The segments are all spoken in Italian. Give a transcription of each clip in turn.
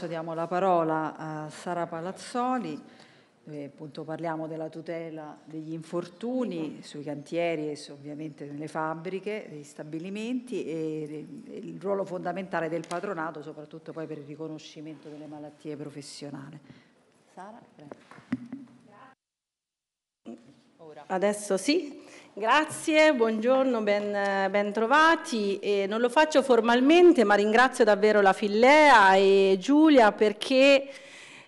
adesso diamo la parola a Sara Palazzoli, dove eh, appunto parliamo della tutela degli infortuni sui cantieri e ovviamente nelle fabbriche, negli stabilimenti e il ruolo fondamentale del patronato, soprattutto poi per il riconoscimento delle malattie professionali. Sara, prego. Adesso sì. Grazie, buongiorno, ben, ben trovati. E non lo faccio formalmente, ma ringrazio davvero la Fillea e Giulia perché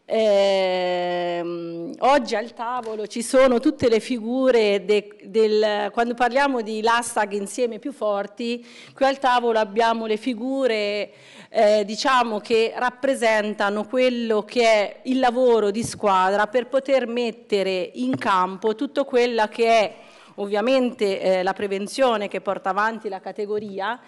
eh, oggi al tavolo ci sono tutte le figure de, del, quando parliamo di l'hashtag insieme più forti, qui al tavolo abbiamo le figure eh, diciamo che rappresentano quello che è il lavoro di squadra per poter mettere in campo tutto quello che è ovviamente eh, la prevenzione che porta avanti la categoria,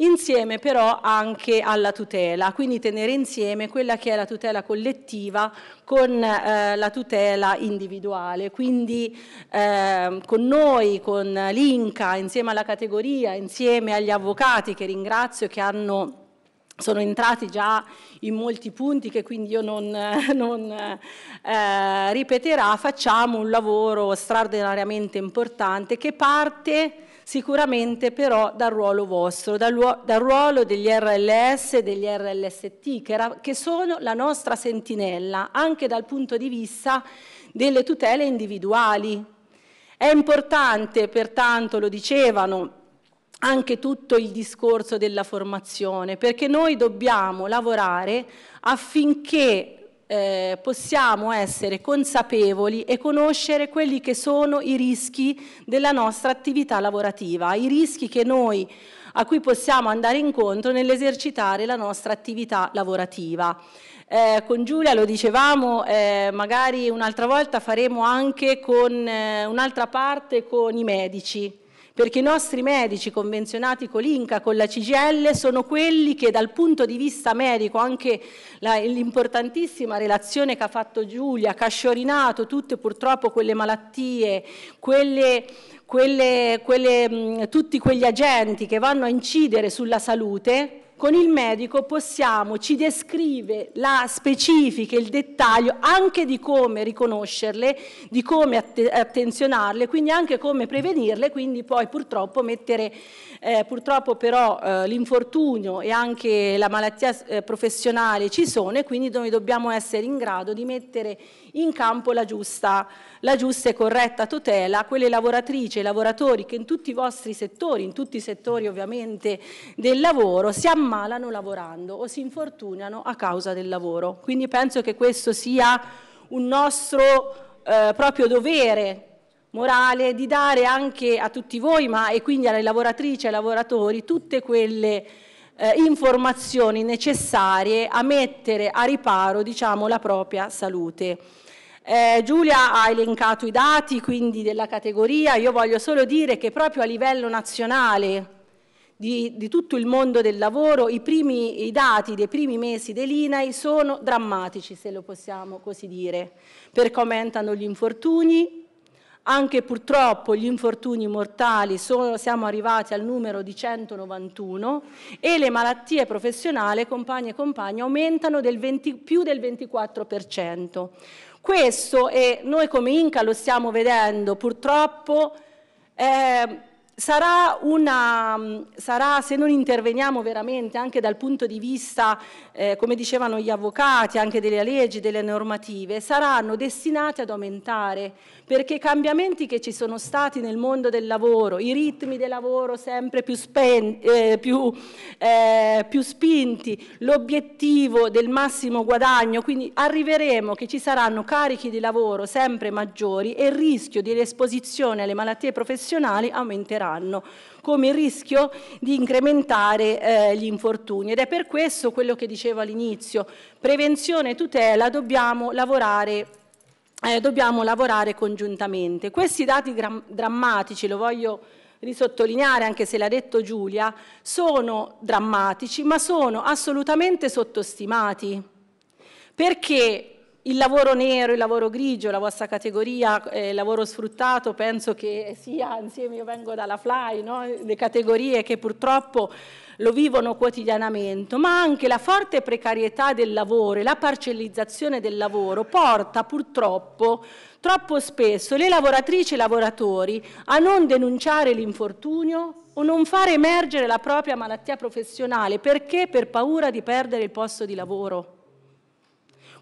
insieme però anche alla tutela, quindi tenere insieme quella che è la tutela collettiva con eh, la tutela individuale, quindi eh, con noi, con l'Inca, insieme alla categoria, insieme agli avvocati che ringrazio che hanno sono entrati già in molti punti che quindi io non, non eh, ripeterò, facciamo un lavoro straordinariamente importante che parte sicuramente però dal ruolo vostro, dal, dal ruolo degli RLS e degli RLST che, era, che sono la nostra sentinella anche dal punto di vista delle tutele individuali. È importante pertanto, lo dicevano, anche tutto il discorso della formazione, perché noi dobbiamo lavorare affinché eh, possiamo essere consapevoli e conoscere quelli che sono i rischi della nostra attività lavorativa, i rischi che noi, a cui possiamo andare incontro nell'esercitare la nostra attività lavorativa. Eh, con Giulia lo dicevamo, eh, magari un'altra volta faremo anche con eh, un'altra parte con i medici perché i nostri medici convenzionati con l'Inca, con la CGL, sono quelli che dal punto di vista medico, anche l'importantissima relazione che ha fatto Giulia, che ha sciorinato tutte purtroppo quelle malattie, quelle... Quelle, quelle, tutti quegli agenti che vanno a incidere sulla salute con il medico possiamo, ci descrive la specifica, il dettaglio anche di come riconoscerle, di come att attenzionarle, quindi anche come prevenirle, quindi poi purtroppo mettere, eh, purtroppo però eh, l'infortunio e anche la malattia eh, professionale ci sono e quindi noi dobbiamo essere in grado di mettere in campo la giusta, la giusta e corretta tutela a quelle lavoratrici e lavoratori che in tutti i vostri settori, in tutti i settori ovviamente del lavoro, si ammalano ammalano lavorando o si infortunano a causa del lavoro. Quindi penso che questo sia un nostro eh, proprio dovere morale di dare anche a tutti voi, ma e quindi alle lavoratrici e ai lavoratori, tutte quelle eh, informazioni necessarie a mettere a riparo diciamo, la propria salute. Eh, Giulia ha elencato i dati quindi della categoria, io voglio solo dire che proprio a livello nazionale di, di, tutto il mondo del lavoro, i, primi, i dati dei primi mesi dell'INAI sono drammatici, se lo possiamo così dire, perché aumentano gli infortuni, anche purtroppo gli infortuni mortali sono, siamo arrivati al numero di 191 e le malattie professionali, compagni e compagni, aumentano del 20, più del 24%. Questo, e noi come Inca lo stiamo vedendo, purtroppo... Eh, Sarà, una, mm, sarà, se non interveniamo veramente anche dal punto di vista, eh, come dicevano gli avvocati, anche delle leggi, delle normative, saranno destinate ad aumentare, perché i cambiamenti che ci sono stati nel mondo del lavoro, i ritmi del lavoro sempre più, spen, eh, più, eh, più spinti, l'obiettivo del massimo guadagno, quindi arriveremo che ci saranno carichi di lavoro sempre maggiori e il rischio di esposizione alle malattie professionali aumenterà anno, come il rischio di incrementare eh, gli infortuni. Ed è per questo quello che dicevo all'inizio, prevenzione e tutela dobbiamo lavorare eh, dobbiamo lavorare congiuntamente. Questi dati drammatici, lo voglio risottolineare anche se l'ha detto Giulia, sono drammatici ma sono assolutamente sottostimati perché il lavoro nero, il lavoro grigio, la vostra categoria, eh, lavoro sfruttato, penso che sia, insieme io vengo dalla Fly, no? le categorie che purtroppo lo vivono quotidianamente, ma anche la forte precarietà del lavoro e la parcellizzazione del lavoro porta purtroppo troppo spesso le lavoratrici e i lavoratori a non denunciare l'infortunio o non fare emergere la propria malattia professionale perché per paura di perdere il posto di lavoro.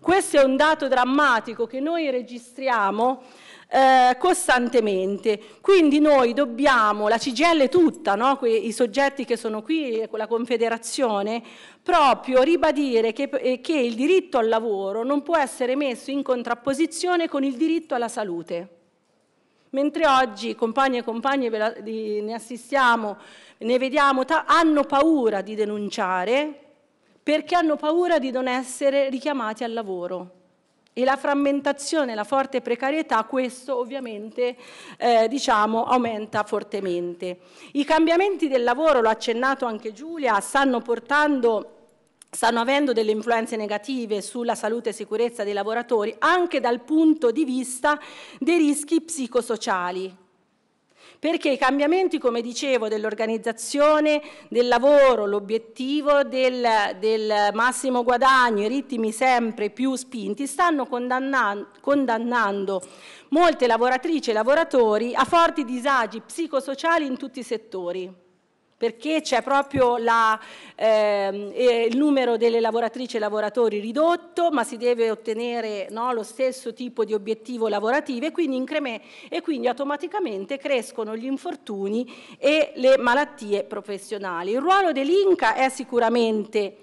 Questo è un dato drammatico che noi registriamo eh, costantemente. Quindi noi dobbiamo, la CGL tutta, no? que- i soggetti che sono qui, la Confederazione, proprio ribadire che, eh, che il diritto al lavoro non può essere messo in contrapposizione con il diritto alla salute. Mentre oggi compagni e compagne ne assistiamo, ne vediamo, ta- hanno paura di denunciare, perché hanno paura di non essere richiamati al lavoro. E la frammentazione, la forte precarietà, questo ovviamente eh, diciamo, aumenta fortemente. I cambiamenti del lavoro, l'ha accennato anche Giulia, stanno portando stanno avendo delle influenze negative sulla salute e sicurezza dei lavoratori anche dal punto di vista dei rischi psicosociali perché i cambiamenti, come dicevo, dell'organizzazione, del lavoro, l'obiettivo del, del, massimo guadagno, i ritmi sempre più spinti, stanno condannando, condannando molte lavoratrici e lavoratori a forti disagi psicosociali in tutti i settori perché c'è proprio la, eh, il numero delle lavoratrici e lavoratori ridotto, ma si deve ottenere no, lo stesso tipo di obiettivo lavorativo e quindi, e quindi, automaticamente crescono gli infortuni e le malattie professionali. Il ruolo dell'Inca è sicuramente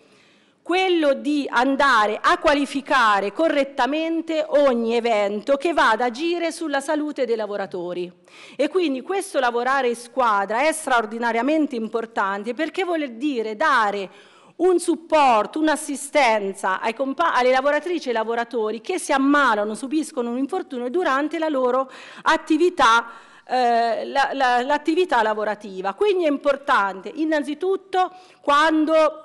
quello di andare a qualificare correttamente ogni evento che vada ad agire sulla salute dei lavoratori. E quindi questo lavorare in squadra è straordinariamente importante perché vuol dire dare un supporto, un'assistenza alle lavoratrici e ai lavoratori che si ammalano, subiscono un infortunio durante la loro attività eh, l'attività la, la, lavorativa. Quindi è importante innanzitutto quando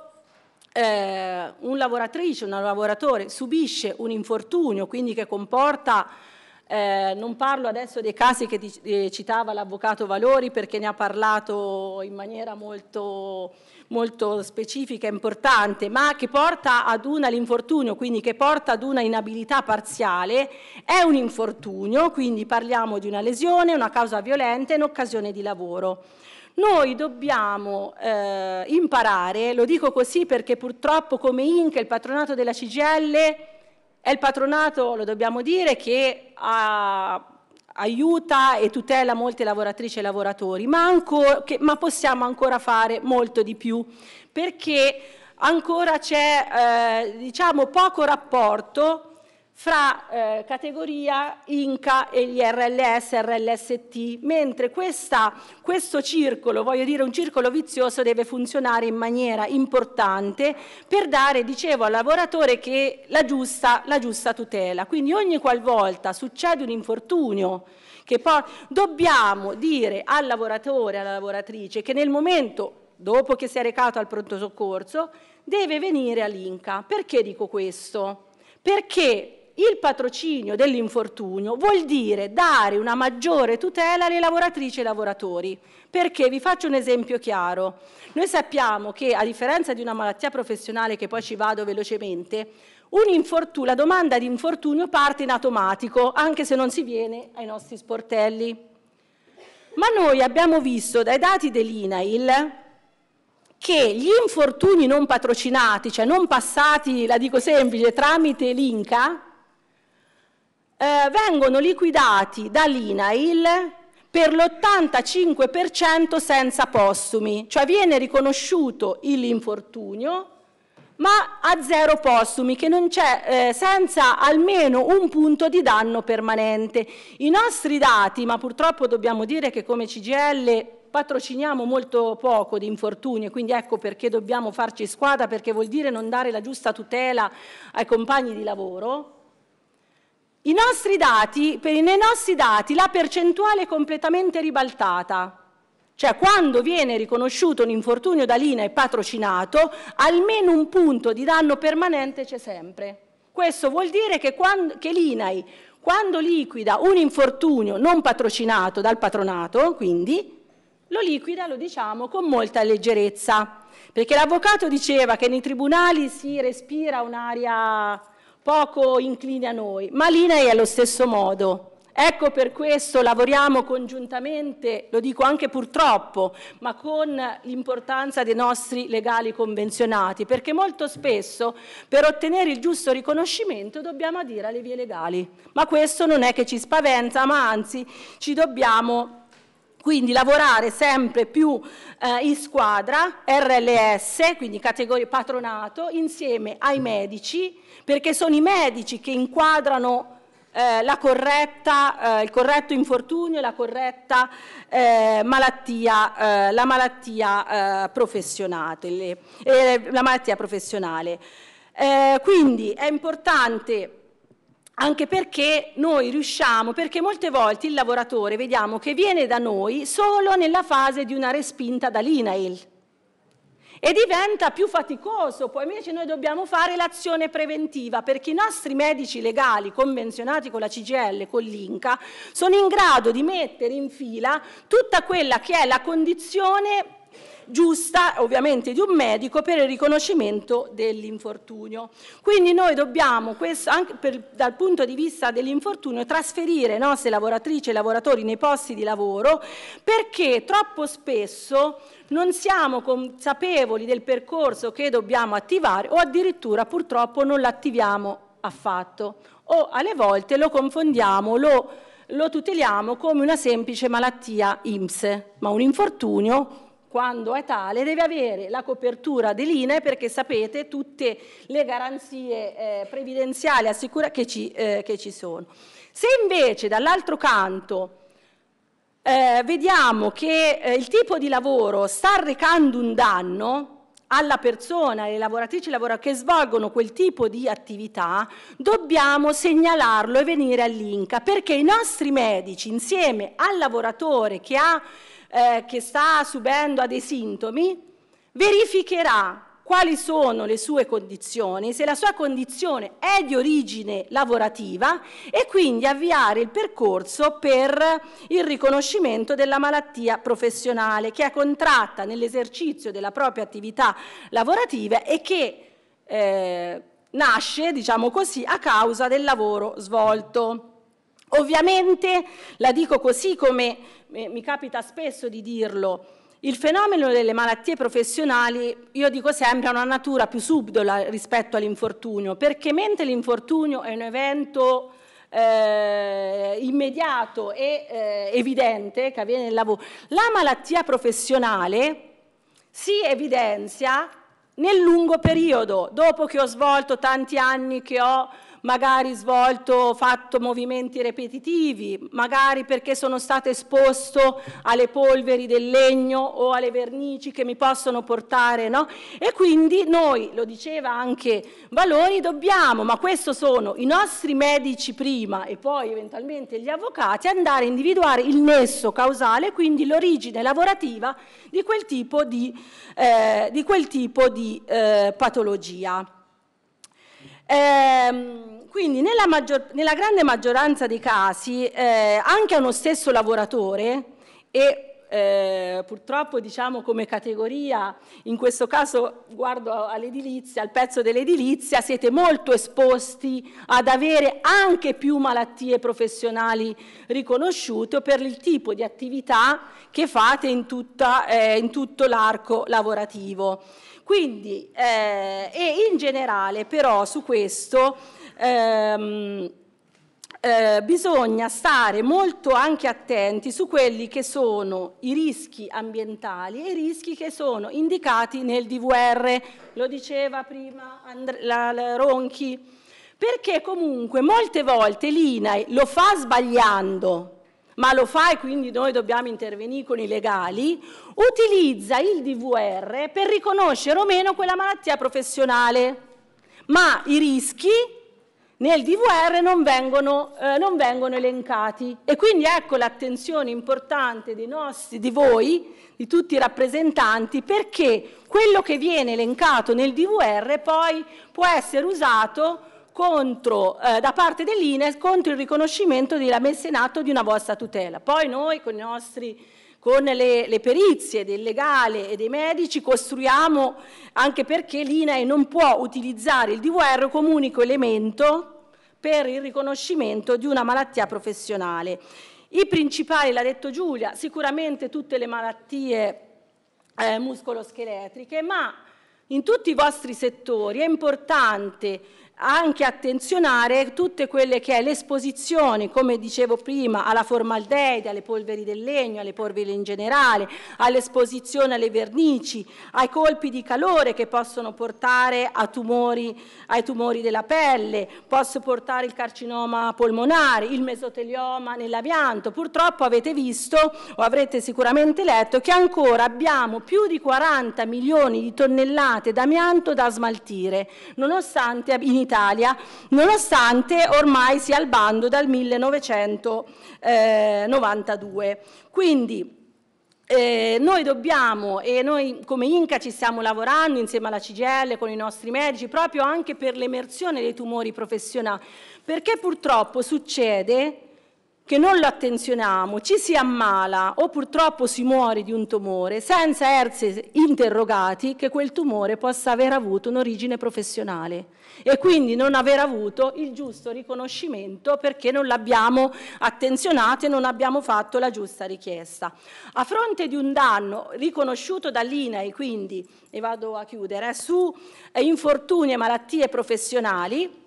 eh, un lavoratrice, un lavoratore subisce un infortunio, quindi che comporta, eh, non parlo adesso dei casi che di, eh, citava l'avvocato Valori perché ne ha parlato in maniera molto, molto specifica e importante, ma che porta ad una l'infortunio, quindi che porta ad una inabilità parziale, è un infortunio, quindi parliamo di una lesione, una causa violenta in occasione di lavoro noi dobbiamo eh, imparare, lo dico così perché purtroppo come Inca il patronato della CGL è il patronato, lo dobbiamo dire, che ha, aiuta e tutela molte lavoratrici e lavoratori, ma, ancora, che, ma possiamo ancora fare molto di più perché ancora c'è eh, diciamo, poco rapporto fra eh, categoria Inca e gli RLS, RLST, mentre questa, questo circolo, voglio dire un circolo vizioso, deve funzionare in maniera importante per dare, dicevo, al lavoratore che la giusta, la giusta tutela. Quindi ogni qualvolta succede un infortunio, che poi dobbiamo dire al lavoratore, alla lavoratrice, che nel momento dopo che si è recato al pronto soccorso, deve venire all'Inca. Perché dico questo? Perché il patrocinio dell'infortunio vuol dire dare una maggiore tutela alle lavoratrici e ai lavoratori. Perché? Vi faccio un esempio chiaro. Noi sappiamo che, a differenza di una malattia professionale, che poi ci vado velocemente, la domanda di infortunio parte in automatico, anche se non si viene ai nostri sportelli. Ma noi abbiamo visto dai dati dell'INAIL che gli infortuni non patrocinati, cioè non passati, la dico semplice, tramite l'INCA, eh, vengono liquidati dall'INAIL per l'85% senza postumi, cioè viene riconosciuto l'infortunio ma a zero postumi, che non c'è eh, senza almeno un punto di danno permanente. I nostri dati, ma purtroppo dobbiamo dire che come CGL patrociniamo molto poco di infortuni e quindi ecco perché dobbiamo farci squadra, perché vuol dire non dare la giusta tutela ai compagni di lavoro, i nostri dati, nei nostri dati la percentuale è completamente ribaltata. Cioè quando viene riconosciuto un infortunio da lina e patrocinato, almeno un punto di danno permanente c'è sempre. Questo vuol dire che, quando, che l'INAI, quando liquida un infortunio non patrocinato dal patronato, quindi, lo liquida, lo diciamo, con molta leggerezza. Perché l'avvocato diceva che nei tribunali si respira un'aria poco incline a noi, ma l'INAI è allo stesso modo. Ecco per questo lavoriamo congiuntamente, lo dico anche purtroppo, ma con l'importanza dei nostri legali convenzionati, perché molto spesso per ottenere il giusto riconoscimento dobbiamo adire alle vie legali. Ma questo non è che ci spaventa, ma anzi ci dobbiamo quindi lavorare sempre più eh, in squadra, RLS, quindi categoria patronato, insieme ai medici, perché sono i medici che inquadrano eh, corretta, eh, il corretto infortunio e la corretta eh, malattia, eh, la malattia, eh, le, la malattia professionale. quindi è importante anche perché noi riusciamo, perché molte volte il lavoratore vediamo che viene da noi solo nella fase di una respinta dall'INAIL e diventa più faticoso, poi invece noi dobbiamo fare l'azione preventiva perché i nostri medici legali convenzionati con la CGL, con l'INCA, sono in grado di mettere in fila tutta quella che è la condizione giusta ovviamente di un medico per il riconoscimento dell'infortunio. Quindi noi dobbiamo, questo, anche per, dal punto di vista dell'infortunio, trasferire i nostri lavoratrici e lavoratori nei posti di lavoro perché troppo spesso non siamo consapevoli del percorso che dobbiamo attivare o addirittura purtroppo non l'attiviamo affatto o alle volte lo confondiamo, lo, lo tuteliamo come una semplice malattia IMSS, ma un infortunio quando è tale, deve avere la copertura dell'INE perché sapete tutte le garanzie eh, previdenziali assicura- che, ci, eh, che ci sono. Se invece dall'altro canto eh, vediamo che eh, il tipo di lavoro sta arrecando un danno alla persona, alle lavoratrici che svolgono quel tipo di attività, dobbiamo segnalarlo e venire all'Inca, perché i nostri medici insieme al lavoratore che ha eh, che sta subendo dei sintomi, verificherà quali sono le sue condizioni, se la sua condizione è di origine lavorativa e quindi avviare il percorso per il riconoscimento della malattia professionale che è contratta nell'esercizio della propria attività lavorativa e che eh, nasce, diciamo così, a causa del lavoro svolto. Ovviamente, la dico così come eh, mi capita spesso di dirlo, il fenomeno delle malattie professionali, io dico sempre, ha una natura più subdola rispetto all'infortunio, perché mentre l'infortunio è un evento eh, immediato e eh, evidente che avviene nel lavoro, la malattia professionale si evidenzia nel lungo periodo, dopo che ho svolto tanti anni che ho magari svolto, fatto movimenti ripetitivi, magari perché sono stato esposto alle polveri del legno o alle vernici che mi possono portare, no? E quindi noi, lo diceva anche Valori, dobbiamo, ma questo sono i nostri medici prima e poi eventualmente gli avvocati, andare a individuare il nesso causale, quindi l'origine lavorativa di quel tipo di, eh, di, quel tipo di eh, patologia. Ehm, quindi nella, maggior, nella, grande maggioranza dei casi eh, anche a uno stesso lavoratore e eh, purtroppo diciamo come categoria, in questo caso guardo all'edilizia, al pezzo dell'edilizia, siete molto esposti ad avere anche più malattie professionali riconosciute per il tipo di attività che fate in, tutta, eh, in tutto l'arco lavorativo. Quindi, eh, e in generale però su questo ehm, eh, bisogna stare molto anche attenti su quelli che sono i rischi ambientali e i rischi che sono indicati nel DVR, lo diceva prima Andre, la, la Ronchi, perché comunque molte volte l'INAI lo fa sbagliando, ma lo fa e quindi noi dobbiamo intervenire con i legali, utilizza il DVR per riconoscere o meno quella malattia professionale, ma i rischi nel DVR non vengono, eh, non vengono elencati. E quindi ecco l'attenzione importante dei nostri, di voi, di tutti i rappresentanti, perché quello che viene elencato nel DVR poi può essere usato contro, eh, da parte dell'INES contro il riconoscimento della messa in atto di una vostra tutela. Poi noi con, nostri, con le, le, perizie del legale e dei medici costruiamo, anche perché l'INAE non può utilizzare il DVR come unico elemento per il riconoscimento di una malattia professionale. I principali, l'ha detto Giulia, sicuramente tutte le malattie eh, muscoloscheletriche, ma in tutti i vostri settori è importante anche attenzionare tutte quelle che è l'esposizione, come dicevo prima, alla formaldeide, alle polveri del legno, alle polveri in generale, all'esposizione alle vernici, ai colpi di calore che possono portare tumori, ai tumori della pelle, possono portare il carcinoma polmonare, il mesotelioma nell'amianto. Purtroppo avete visto o avrete sicuramente letto che ancora abbiamo più di 40 milioni di tonnellate d'amianto da smaltire, nonostante in Italia Italia, nonostante ormai sia al bando dal 1992. Eh, Quindi, eh, noi dobbiamo, e noi come Inca ci stiamo lavorando insieme alla CGL, con i nostri medici, proprio anche per l'emersione dei tumori professionali, perché purtroppo succede che non lo attenzioniamo, ci si ammala o purtroppo si muore di un tumore senza essere interrogati che quel tumore possa aver avuto un'origine professionale e quindi non aver avuto il giusto riconoscimento perché non l'abbiamo attenzionato e non abbiamo fatto la giusta richiesta. A fronte di un danno riconosciuto dall'INAI, quindi, e vado a chiudere, eh, su eh, infortuni e malattie professionali,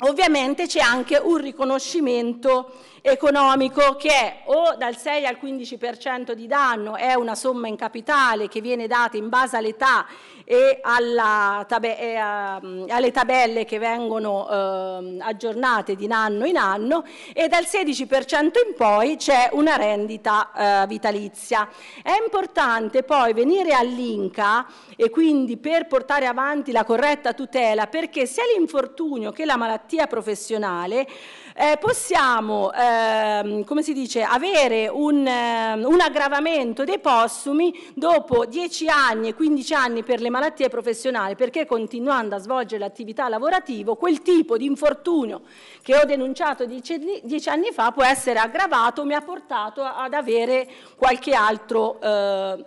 ovviamente c'è anche un riconoscimento economico che è o dal 6 al 15% di danno, è una somma in capitale che viene data in base all'età e, alla tab- e a, ehm, alle tabelle che vengono eh, aggiornate di anno in anno e dal 16% in poi c'è una rendita eh, vitalizia. È importante poi venire all'Inca e quindi per portare avanti la corretta tutela perché sia l'infortunio che la malattia professionale eh, possiamo, ehm, come si dice, avere un, ehm, un aggravamento dei postumi dopo 10 anni e 15 anni per le malattie professionali, perché continuando a svolgere l'attività lavorativa, quel tipo di infortunio che ho denunciato 10, 10 anni fa può essere aggravato, mi ha portato ad avere qualche altro... Eh,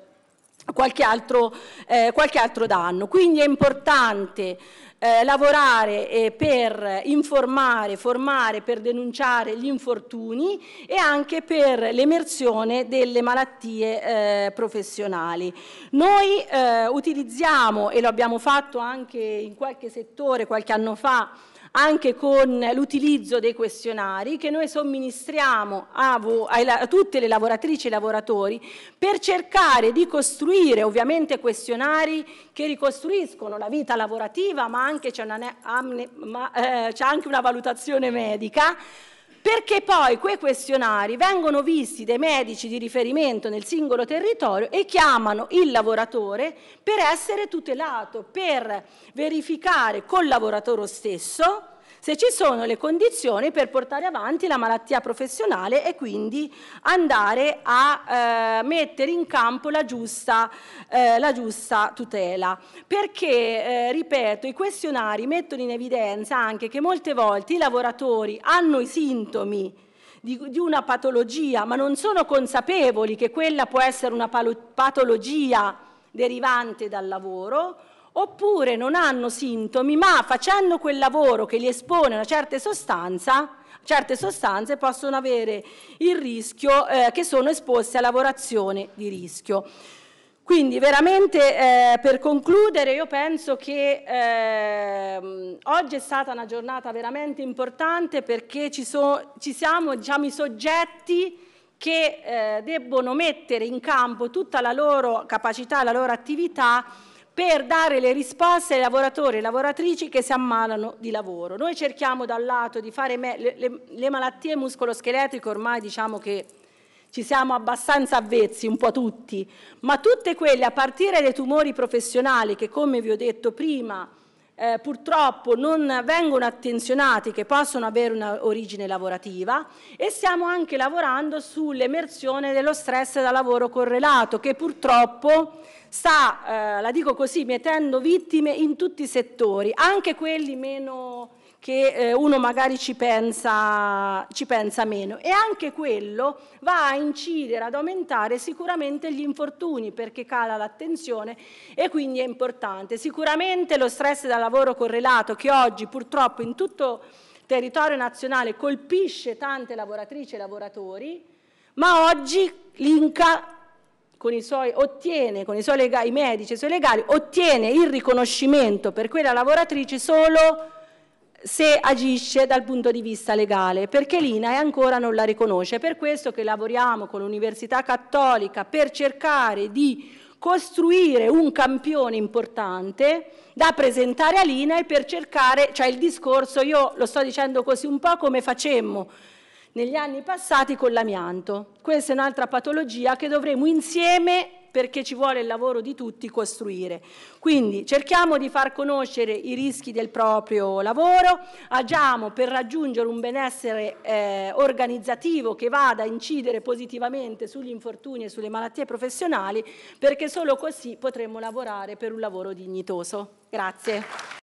Qualche altro, eh, qualche altro danno. Quindi è importante eh, lavorare eh, per informare, formare, per denunciare gli infortuni e anche per l'emersione delle malattie eh, professionali. Noi eh, utilizziamo, e lo abbiamo fatto anche in qualche settore qualche anno fa, anche con l'utilizzo dei questionari che noi somministriamo a, a tutte le lavoratrici e lavoratori per cercare di costruire ovviamente questionari che ricostruiscono la vita lavorativa ma anche c'è eh, anche una valutazione medica perché poi quei questionari vengono visti dai medici di riferimento nel singolo territorio e chiamano il lavoratore per essere tutelato, per verificare col lavoratore stesso se ci sono le condizioni per portare avanti la malattia professionale e quindi andare a eh, mettere in campo la giusta, eh, la giusta tutela. Perché, eh, ripeto, i questionari mettono in evidenza anche che molte volte i lavoratori hanno i sintomi di, di, una patologia, ma non sono consapevoli che quella può essere una patologia derivante dal lavoro, oppure non hanno sintomi, ma facendo quel lavoro che li espone a certe sostanze, certe sostanze possono avere il rischio eh, che sono esposte a lavorazione di rischio. Quindi veramente eh, per concludere io penso che eh, oggi è stata una giornata veramente importante perché ci, so, ci siamo diciamo, i soggetti che eh, debbono mettere in campo tutta la loro capacità, la loro attività per dare le risposte ai lavoratori e lavoratrici che si ammalano di lavoro. Noi cerchiamo dal lato di fare le, le, le malattie muscoloscheletriche, ormai diciamo che ci siamo abbastanza avvezzi, un po' tutti, ma tutte quelle a partire dai tumori professionali che come vi ho detto prima eh, purtroppo non vengono attenzionati, che possono avere un'origine lavorativa e stiamo anche lavorando sull'emersione dello stress da lavoro correlato che purtroppo sta, eh, la dico così, mettendo vittime in tutti i settori, anche quelli meno che eh, uno magari ci pensa, ci pensa meno e anche quello va a incidere, ad aumentare sicuramente gli infortuni perché cala l'attenzione e quindi è importante. Sicuramente lo stress da lavoro correlato che oggi purtroppo in tutto il territorio nazionale colpisce tante lavoratrici e lavoratori, ma oggi l'Inca con i suoi, ottiene, con i, suoi legali, i medici e i suoi legali, ottiene il riconoscimento per quella lavoratrice solo se agisce dal punto di vista legale, perché l'INA ancora non la riconosce. È per questo che lavoriamo con l'Università Cattolica per cercare di costruire un campione importante da presentare e per cercare, cioè il discorso, io lo sto dicendo così un po' come facemmo negli anni passati con l'amianto. Questa è un'altra patologia che dovremo insieme perché ci vuole il lavoro di tutti costruire. Quindi cerchiamo di far conoscere i rischi del proprio lavoro, agiamo per raggiungere un benessere eh, organizzativo che vada a incidere positivamente sugli infortuni e sulle malattie professionali, perché solo così potremo lavorare per un lavoro dignitoso. Grazie.